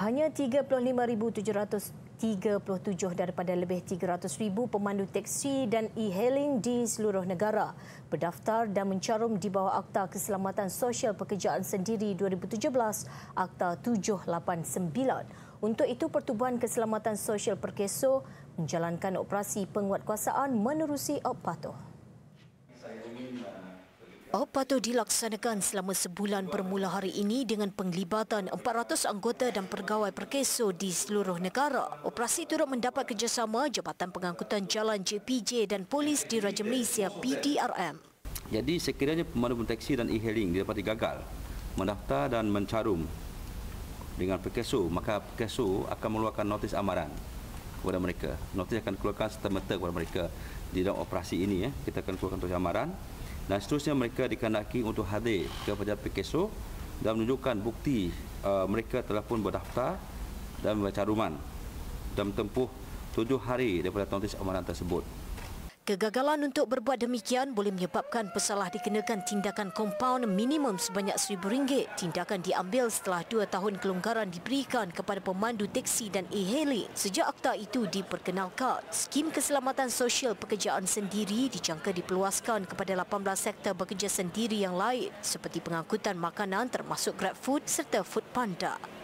Hanya 35,737 daripada lebih 300,000 pemandu teksi dan e-hailing di seluruh negara berdaftar dan mencarum di bawah Akta Keselamatan Sosial Pekerjaan Sendiri 2017, Akta 789. Untuk itu, Pertubuhan Keselamatan Sosial Perkeso menjalankan operasi penguatkuasaan menerusi Op Patuh. Op patuh dilaksanakan selama sebulan bermula hari ini dengan penglibatan 400 anggota dan pegawai perkeso di seluruh negara. Operasi turut mendapat kerjasama Jabatan Pengangkutan Jalan JPJ dan Polis di Raja Malaysia PDRM. Jadi sekiranya pemandu teksi dan e-hailing dapat gagal mendaftar dan mencarum dengan perkeso, maka perkeso akan mengeluarkan notis amaran kepada mereka. Notis akan dikeluarkan serta-merta kepada mereka di dalam operasi ini. Eh. Kita akan keluarkan tuan amaran. Dan seterusnya mereka dikandaki untuk hadir ke pejabat PKSO dan menunjukkan bukti uh, mereka telah pun berdaftar dan membaca ruman dan tempuh tujuh hari daripada notis amaran tersebut. Kegagalan untuk berbuat demikian boleh menyebabkan pesalah dikenakan tindakan kompaun minimum sebanyak RM1,000. Tindakan diambil setelah dua tahun kelonggaran diberikan kepada pemandu teksi dan e heli Sejak akta itu diperkenalkan, skim keselamatan sosial pekerjaan sendiri dijangka diperluaskan kepada 18 sektor bekerja sendiri yang lain seperti pengangkutan makanan termasuk grab food serta food panda.